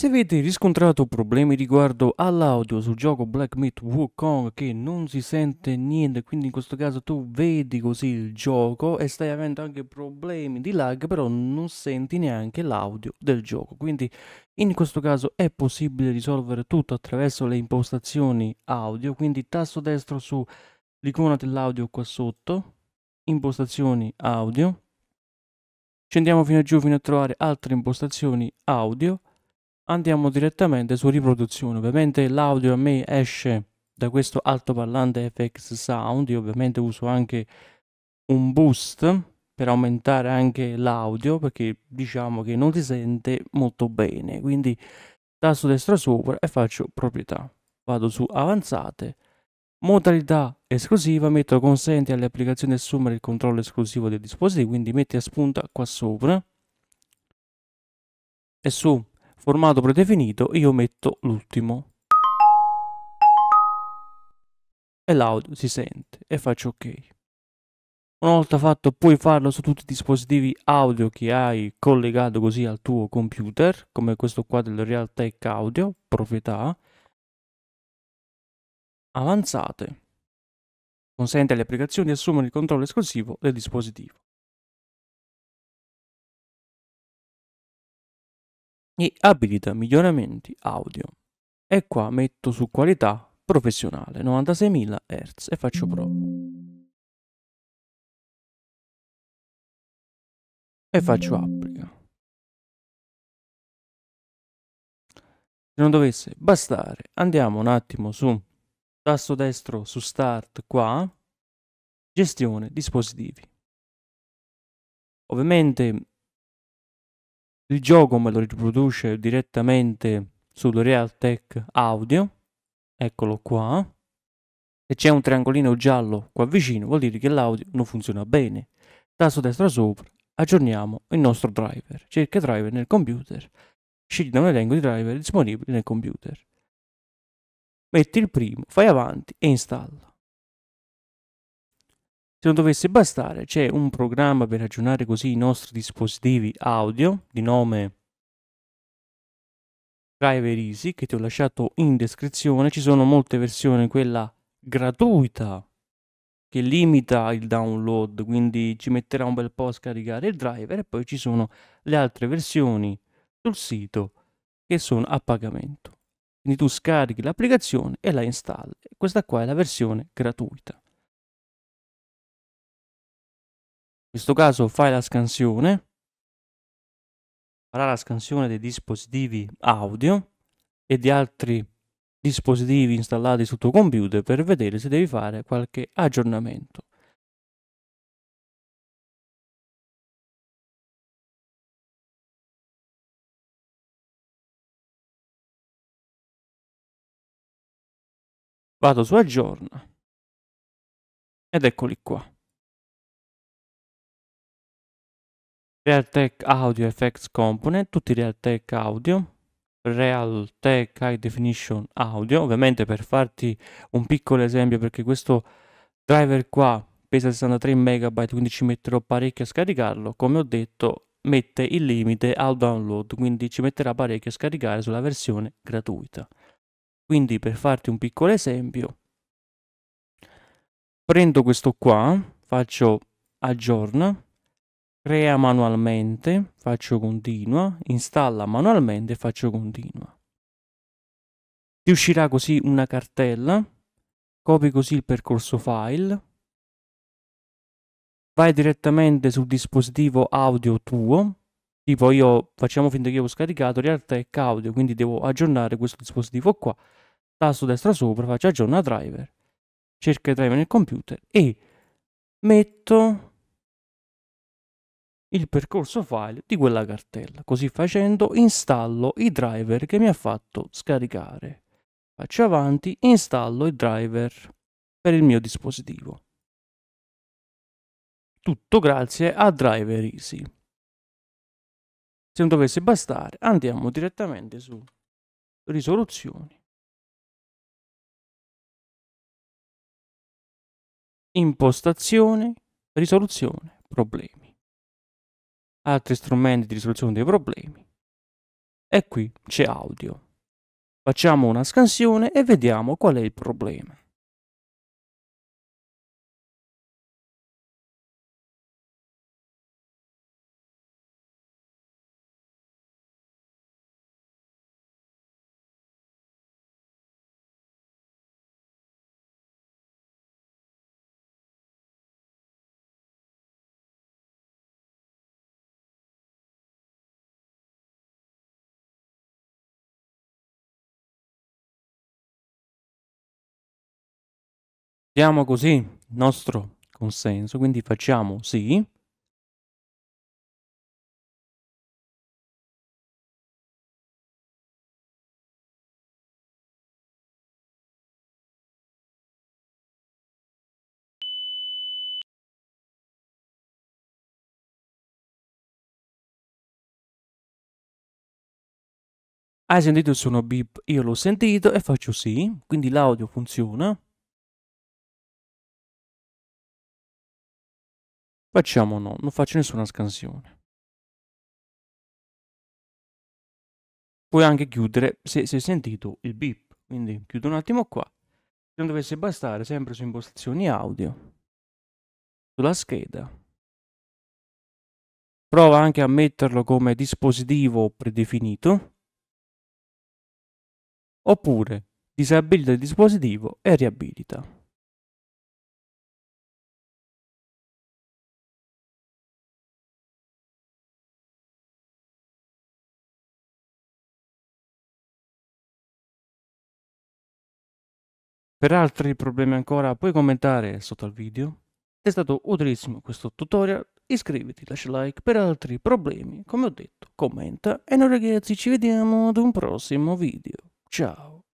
Se avete riscontrato problemi riguardo all'audio sul gioco Black Myth Wukong che non si sente niente, quindi in questo caso tu vedi così il gioco e stai avendo anche problemi di lag, però non senti neanche l'audio del gioco. Quindi in questo caso è possibile risolvere tutto attraverso le impostazioni audio, quindi tasto destro sull'icona dell'audio qua sotto, impostazioni audio, scendiamo fino a giù fino a trovare altre impostazioni audio, andiamo direttamente su riproduzione ovviamente l'audio a me esce da questo altoparlante FX Sound io ovviamente uso anche un boost per aumentare anche l'audio perché diciamo che non si sente molto bene quindi tasto destro sopra e faccio proprietà vado su avanzate modalità esclusiva metto consenti alle applicazioni assumere il controllo esclusivo dei dispositivi, quindi metti a spunta qua sopra e su formato predefinito io metto l'ultimo. E l'audio si sente e faccio ok. Una volta fatto puoi farlo su tutti i dispositivi audio che hai collegato così al tuo computer, come questo qua del Realtek Audio, proprietà avanzate. Consente alle applicazioni di assumere il controllo esclusivo del dispositivo. e abilita miglioramenti audio. E qua metto su qualità professionale 96.000 Hz e faccio prova. E faccio applica. Se non dovesse bastare, andiamo un attimo su tasto destro su Start qua, gestione dispositivi. Ovviamente il gioco me lo riproduce direttamente sul Realtek Audio, eccolo qua, e c'è un triangolino giallo qua vicino, vuol dire che l'audio non funziona bene. Tasto destra sopra, aggiorniamo il nostro driver, cerca driver nel computer, scegli da un elenco di driver disponibili nel computer. Metti il primo, fai avanti e installa. Se non dovesse bastare, c'è un programma per aggiornare così i nostri dispositivi audio di nome Driver Easy che ti ho lasciato in descrizione. Ci sono molte versioni, quella gratuita che limita il download, quindi ci metterà un bel po' a scaricare il driver e poi ci sono le altre versioni sul sito che sono a pagamento. Quindi tu scarichi l'applicazione e la installi. Questa qua è la versione gratuita. questo caso fai la scansione, farà la scansione dei dispositivi audio e di altri dispositivi installati sul tuo computer per vedere se devi fare qualche aggiornamento. Vado su aggiorna ed eccoli qua. Realtek Audio Effects Component, tutti Realtek Audio, Realtek High Definition Audio, ovviamente per farti un piccolo esempio perché questo driver qua pesa 63 MB quindi ci metterò parecchio a scaricarlo, come ho detto mette il limite al download quindi ci metterà parecchio a scaricare sulla versione gratuita. Quindi per farti un piccolo esempio prendo questo qua, faccio aggiorna crea manualmente, faccio continua, installa manualmente, faccio continua. Ti uscirà così una cartella, copi così il percorso file, vai direttamente sul dispositivo audio tuo, tipo io facciamo finta che io ho scaricato Realtek Audio, quindi devo aggiornare questo dispositivo qua, tasto destra sopra, faccio aggiorna driver, cerca il driver nel computer e metto il percorso file di quella cartella. Così facendo installo i driver che mi ha fatto scaricare. Faccio avanti, installo i driver per il mio dispositivo. Tutto grazie a Driver Easy. Se non dovesse bastare andiamo direttamente su risoluzioni. Impostazione, risoluzione, problemi altri strumenti di risoluzione dei problemi. E qui c'è audio. Facciamo una scansione e vediamo qual è il problema. diamo così il nostro consenso, quindi facciamo sì. Hai sentito il suono beep? Io l'ho sentito e faccio sì, quindi l'audio funziona. Facciamo no, non faccio nessuna scansione. Puoi anche chiudere se si è sentito il beep, quindi chiudo un attimo qua. Se non dovesse bastare, sempre su impostazioni audio, sulla scheda. Prova anche a metterlo come dispositivo predefinito. Oppure disabilita il dispositivo e riabilita. Per altri problemi ancora puoi commentare sotto al video. È stato utilissimo questo tutorial, iscriviti, lascia like. Per altri problemi, come ho detto, commenta e noi ragazzi ci vediamo ad un prossimo video. Ciao!